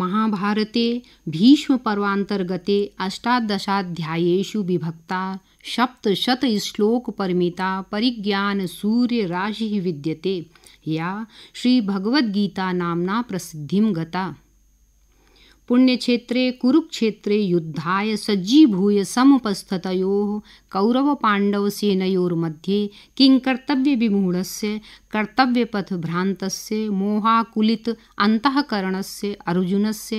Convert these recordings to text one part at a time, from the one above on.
महाभारते भीष्म पर्वांतर्गते अष्टादशाध्यायेषु विभक्ता श्लोक परिज्ञान सूर्य राशि विद्यते या श्री भगवत गीता नामना प्रसिद्धिं गता पुण्यक्षेत्रे कुरुक्षेत्रे युद्धाय सज्जीभूय समुपस्थितयोः कौरवपाण्डवसेनयोर्मध्ये किङ्कर्तव्यविमूढस्य कर्तव्यपथभ्रान्तस्य मोहाकुलित अन्तःकरणस्य अर्जुनस्य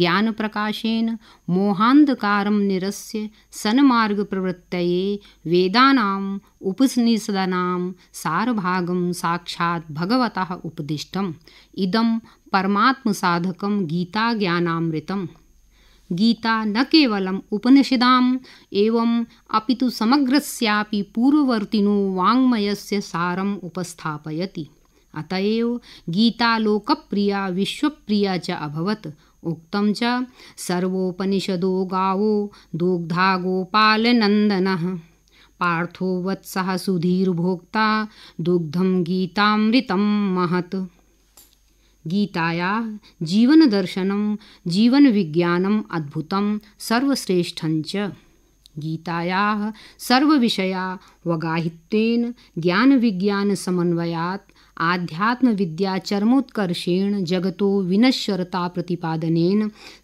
ज्ञानप्रकाशेन मोहान्धकारं निरस्य सन्मार्गप्रवृत्तये वेदानाम् उपनिषदानां सारभागं साक्षात् भगवतः परमात्म इदं गीता ज्ञानामृतम गीता न केवलम् उपनिषदाम् एवम् अपि समग्रस्यापि पूर्ववर्तिनो वाङ्मयस्य सारम् उपस्थापयति अत गीता लोकप्रिया विश्वप्रिया च अभवत् उक्तं च सर्वोपनिषदो गावो दुग्धा गोपालनन्दनः पार्थो वत्सः सुधीर्भोक्ता दुग्धं गीतामृतं महत् गीतायाः जीवनदर्शनं जीवनविज्ञानम् अद्भुतं सर्वश्रेष्ठञ्च गीतायाः सर्वविषया वगाहित्वेन ज्ञानविज्ञानसमन्वयात् आध्यात्मविद्याचर्मोत्कर्षेण जगतो विनश्वरताप्रतिपादनेन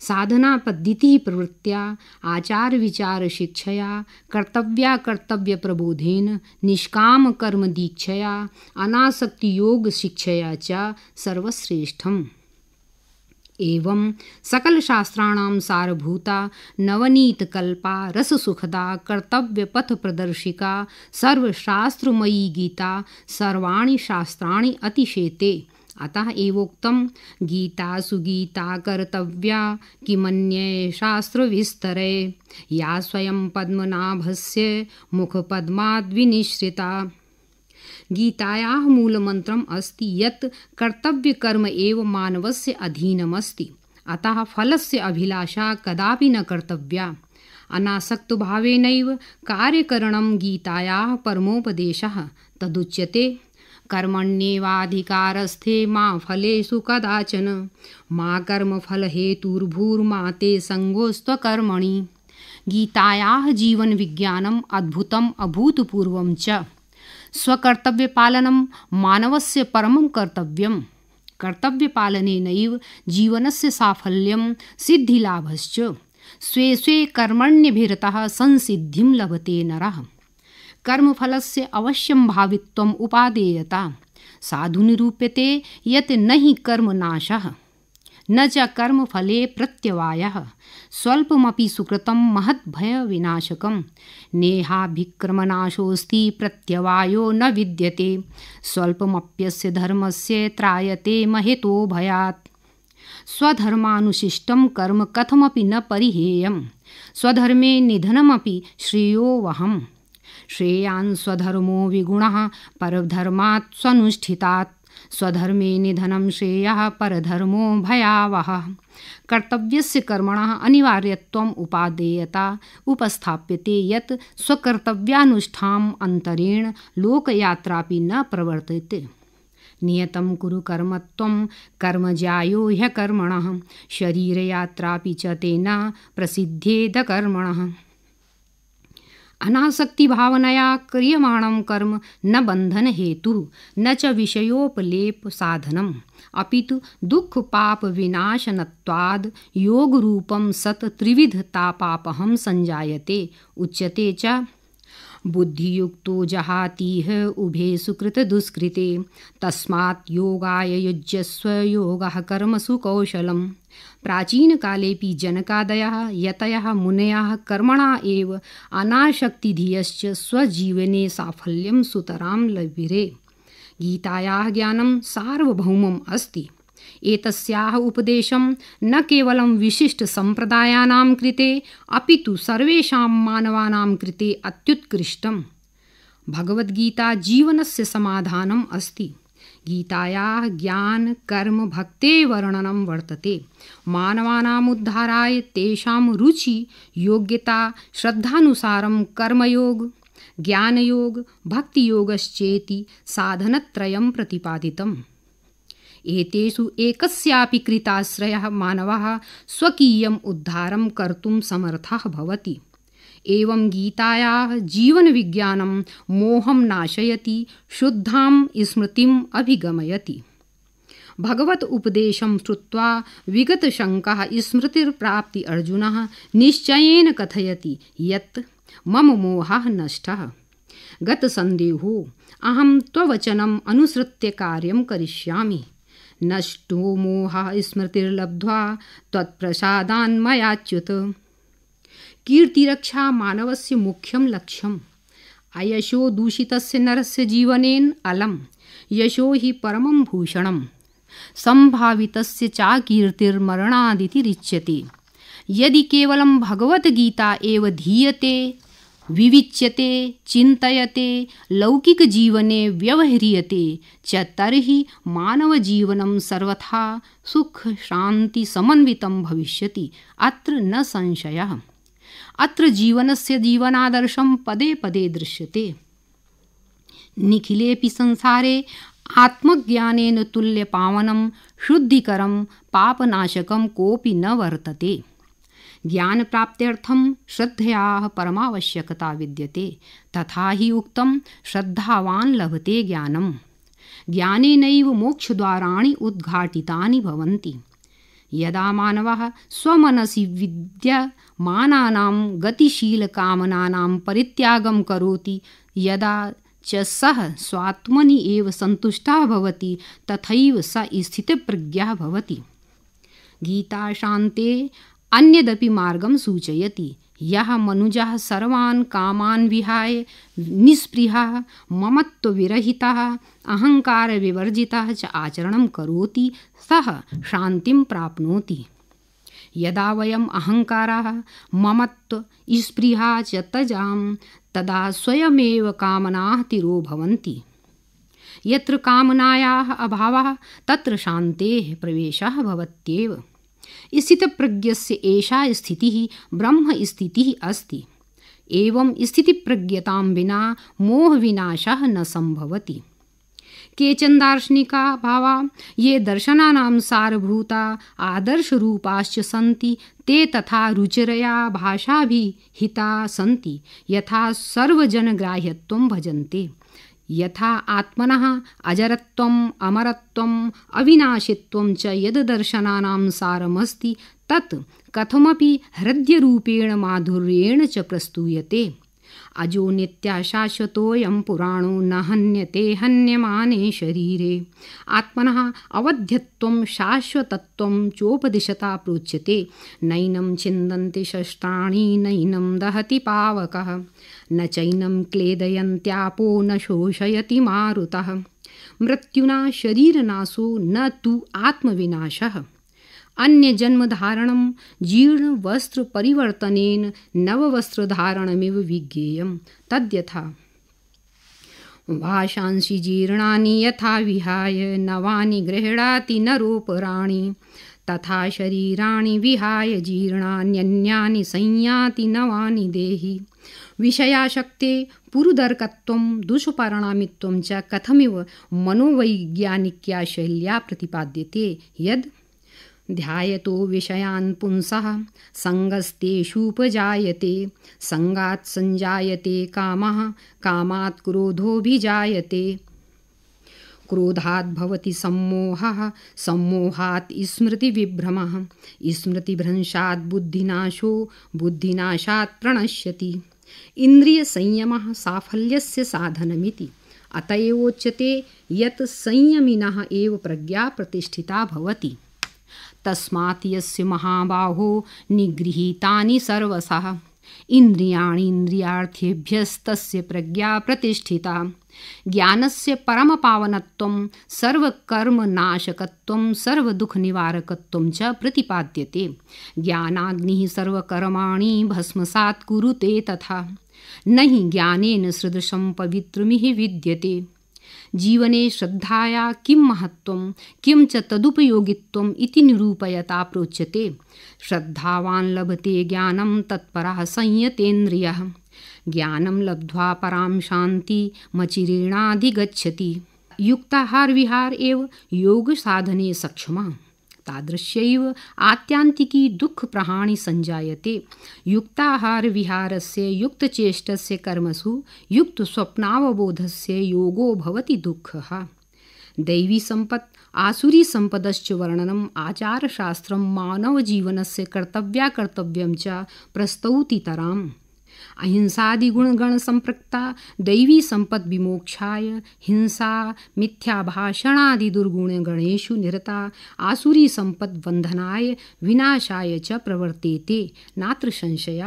साधनापद्धतिः प्रवृत्त्या आचारविचारशिक्षया कर्तव्याकर्तव्यप्रबोधेन निष्कामकर्मदीक्षया अनासक्तियोगशिक्षया च सर्वश्रेष्ठम् एवं सकलशास्त्राणां सारभूता कर्तव्य पथ प्रदर्शिका सर्वशास्त्रमयी गीता सर्वाणी शास्त्राणी अतिशेते अतः एवोक्तं गीता सुगीता कर्तव्या किमन्ये विस्तरे या स्वयं पद्मनाभस्य मुखपद्माद्विनिश्रिता गीतायाः मूलमन्त्रम् अस्ति यत् कर्तव्यकर्म एव मानवस्य अधीनमस्ति अतः फलस्य अभिलाषा कदापि न कर्तव्या अनासक्तभावेनैव कार्यकरणं गीतायाः परमोपदेशः तदुच्यते कर्मण्येवाधिकारस्थे मा फलेषु कदाचन मा कर्मफलहेतुर्भूर्मा ते सङ्गोस्त्वकर्मणि गीतायाः जीवनविज्ञानम् अद्भुतम् अभूतपूर्वं च स्वकर्तव्य पालनम मानवस्य परमं कर्तव्यम कर्तव्य पालनेनैव जीवनस्य साफल्यम सिद्धिलाभश्च स्वे स्वे कर्मण्यभिरतः संसिद्धिं लभते नरः कर्मफलस्य अवश्यं भावित्वम् उपादेयता साधु निरूप्यते यत् न हि कर्मनाशः न च कर्म फले प्रत्यवाय स्वल्पमपि सुकृतं महद्भयविनाशकं नेहाभिक्रमनाशोऽस्ति प्रत्यवायो न विद्यते स्वल्पमप्यस्य धर्मस्य त्रायते महेतो भयात् स्वधर्मानुशिष्टं कर्म कथमपि न परिहेयं स्वधर्मे निधनमपि श्रेयोवहम् श्रेयान् स्वधर्मो विगुणः परधर्मात् स्वनुष्ठितात् स्वधर्मे निधनम श्रेय परधर्मो भयावह कर्तव्यस्य कर्मण अनिवार्यत्वम उपादेयता उपस्थाप्यते यत् स्वकर्तव्यानुष्ठान अंतरेण लोकयात्रा न प्रवर्तते नियतं कुरु कर्मत्वं कर्मजायो ह्यकर्मणः शरीरयात्रापि च तेन प्रसिद्धेदकर्मणः अनासक्ति भावनया क्रियमाण कर्म न बंधन हेतु न च विषयोपलेप साधनम अपितु दुख पाप विनाशनवाद योग रूपम सत त्रिविधता पापहम संजायते उच्यते च बुद्धियुक्तो जहातीह उभे सुकृतदुष्कृते तस्मात् योगाय युज्यस्व योगः कर्मसु कौशलम् प्राचीनकालेऽपि जनकादयः यतयः मुनयः कर्मणा एव अनाशक्तिधियश्च स्वजीवने साफल्यं सुतरां लभिरे गीतायाः ज्ञानं सार्वभौमम् अस्ति एतस्याः उपदेशं न केवलं विशिष्टसम्प्रदायानां कृते अपि तु सर्वेषां मानवानां कृते अत्युत्कृष्टम् भगवद्गीता जीवनस्य समाधानम् अस्ति गीतायाः ज्ञान कर्म भक्ते वर्णनं वर्तते मानवानाम् उद्धाराय तेषां रुचि योग्यता श्रद्धानुसारं कर्मयोग ज्ञानयोग भक्तियोगश्चेति साधनत्रयं प्रतिपादितम् एतेषु एकस्यापि कृताश्रयः मानवः स्वकीयम् उद्धारं कर्तुं समर्थः भवति एवं गीतायाः जीवनविज्ञानं मोहं नाशयति शुद्धां स्मृतिम् अभिगमयति भगवत उपदेशं श्रुत्वा विगतशङ्कः स्मृतिर्प्राप्ति अर्जुनः निश्चयेन कथयति यत् मम मोहः नष्टः गतसन्देहो अहं त्ववचनम् अनुसृत्य कार्यं करिष्यामि नष्टो मोहः स्मृतिर्लब्ध्वा त्वत्प्रसादान्मयाच्युत कीर्तिरक्षा मानवस्य मुख्यं लक्ष्यम् अयशो दूषितस्य नरस्य जीवनेन अलं यशो हि परमं भूषणं सम्भावितस्य रिच्यते यदि केवलं भगवद्गीता एव धीयते विविच्यते चिन्तयते लौकिकजीवने व्यवह्रियते च तर्हि मानवजीवनं सर्वथा सुखशान्तिसमन्वितं भविष्यति अत्र न संशयः अत्र जीवनस्य जीवनादर्शं पदे पदे दृश्यते निखिलेऽपि संसारे आत्मज्ञानेन तुल्यपावनं शुद्धिकरं पापनाशकं कोऽपि न वर्तते ज्ञान ज्ञानप्राप्त्यर्थं श्रद्धयाः परमावश्यकता विद्यते तथा ही उक्तं श्रद्धावान् लभते ज्ञानम् ज्ञानेनैव मोक्षद्वाराणि उद्घाटितानि भवन्ति यदा मानवः स्वमनसि विद्यमानानां गतिशीलकामनानां परित्यागं करोति यदा च सः स्वात्मनि एव सन्तुष्टः भवति तथैव स स्थितप्रज्ञः भवति गीताशान्ते अन्यदपि मार्गं सूचयति यः मनुजः सर्वान् कामान् विहाय निःस्पृहः ममत्वविरहितः अहङ्कारविवर्जितः च आचरणं करोति सः शान्तिं प्राप्नोति यदा वयम् अहङ्कारः ममत्व स्पृहा च तजां तदा स्वयमेव कामनाः तिरो भवन्ति यत्र कामनायाः अभावः तत्र शान्तेः प्रवेशः भवत्येव स्थितप्रज्ञस्य एषा स्थितिः ब्रह्मस्थितिः अस्ति एवं स्थितिप्रज्ञतां विना मोहविनाशः न सम्भवति केचन दार्शनिका भावा ये दर्शनानां सारभूता आदर्शरूपाश्च सन्ति ते तथा रुचिरया भाषाभिहिता सन्ति यथा सर्वजनग्राह्यत्वं भजन्ते यथा आत्मनः अजरत्वम् अमरत्वम् अविनाशित्वं च यद् दर्शनानां सारमस्ति तत् कथमपि हृद्यरूपेण माधुर्येण च प्रस्तूयते अजो नित्या पुराणो न हन्यते हन्यमाने शरीरे आत्मनः अवध्यत्वं शाश्वतत्वं चोपदिशता प्रोच्यते नैनं छिन्दन्ति शस्त्राणि नैनं दहति पावकः न चैनं क्लेदयन्त्यापो न शोषयति मारुतः मृत्युना शरीरनाशो न तु आत्मविनाशः अन्य नव वस्त्र नववस्त्रधारणमिव विज्ञेयं तद्यथा वाशांसि जीर्णानि यथा विहाय नवानि न नरोपराणि तथा शरीराणि विहाय जीर्णान्यन्यानि संयाति नवानि देहि विषयाशक्ते पुरुदर्कत्वं दुष्परिणामित्वं च कथमिव मनोवैज्ञानिक्या शैल्या प्रतिपाद्यते यद् ध्यायतो विषयान् पुंसः सङ्गस्तेषूपजायते सङ्गात् सञ्जायते कामः कामात् क्रोधोऽभिजायते क्रोधात् भवति सम्मोहः सम्मोहात् स्मृतिविभ्रमः स्मृतिभ्रंशात् बुद्धिनाशो बुद्धिनाशात् प्रणश्यति इन्द्रियसंयमः साफल्यस्य साधनमिति अत एवोच्यते यत् संयमिनः एव प्रज्ञा प्रतिष्ठिता भवति तस्मात् यस्य महाबाहो निगृहीतानि सर्वसः इन्द्रियाणीन्द्रियार्थेभ्यस्तस्य प्रज्ञा प्रतिष्ठिता ज्ञानस्य परमपावनत्वं सर्वकर्मनाशकत्वं सर्वदुःखनिवारकत्वं च प्रतिपाद्यते ज्ञानाग्निः सर्वकर्माणि भस्मसात् कुरुते तथा न हि ज्ञानेन सदृशं पवित्रमिः विद्यते जीवने श्रद्धाया किं महत्त्वं किं च तदुपयोगित्वम् इति निरूपयता प्रोच्यते श्रद्धावान् लभते ज्ञानं तत्परः संयतेन्द्रियः ज्ञानं लब्ध्वा परां शान्तिमचिरेणाधिगच्छति युक्ताहार विहार एव योग सक्षमा तादृश्यैव आत्यान्तिकी दुःखप्रहाणि सञ्जायते युक्ताहारविहारस्य युक्तचेष्टस्य कर्मसु युक्तस्वप्नावबोधस्य योगो भवति दुःखः दैवीसम्पत् आसुरीसम्पदश्च वर्णनम् आचारशास्त्रं मानवजीवनस्य कर्तव्याकर्तव्यं च प्रस्तौतितराम् अहिंसादि गुण गण दैवी संपद विमोक्षाय हिंसा मिथ्या भाषणादि दुर्गुण गणेशु निरता आसुरी संपद बंधनाय विनाशाय च प्रवर्तेते नात्र संशय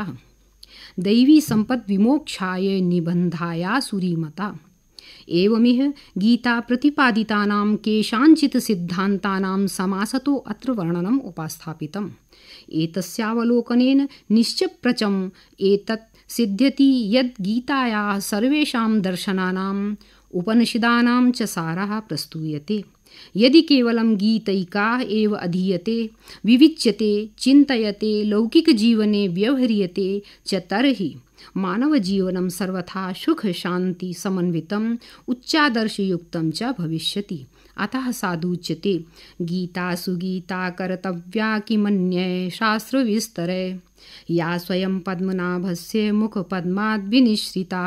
दैवी संपद विमोक्षाय निबंधायासुरीमता एवमिह गीता प्रतिपादितानां केषाञ्चित् सिद्धान्तानां समासतो अत्र वर्णनम् उपास्थापितम् एतस्यावलोकनेन निश्चप्रचम् एतत् सिद्ध्यति यद्गीतायाः सर्वेषां दर्शनानाम् उपनिषदानां च सारः प्रस्तूयते यदि केवलं गीतैका एव अधीयते विविच्यते चिन्तयते लौकिकजीवने व्यवह्रियते च तर्हि मानवजीवनं सर्वथा सुखशान्तिसमन्वितम् उच्चादर्शयुक्तं च भविष्यति अतः साधुच्यते गीता सुगीता कर्तव्या शास्त्र शास्त्रविस्तरे या स्वयं पद्मनाभस्य मुखपद्माद्विनिश्रिता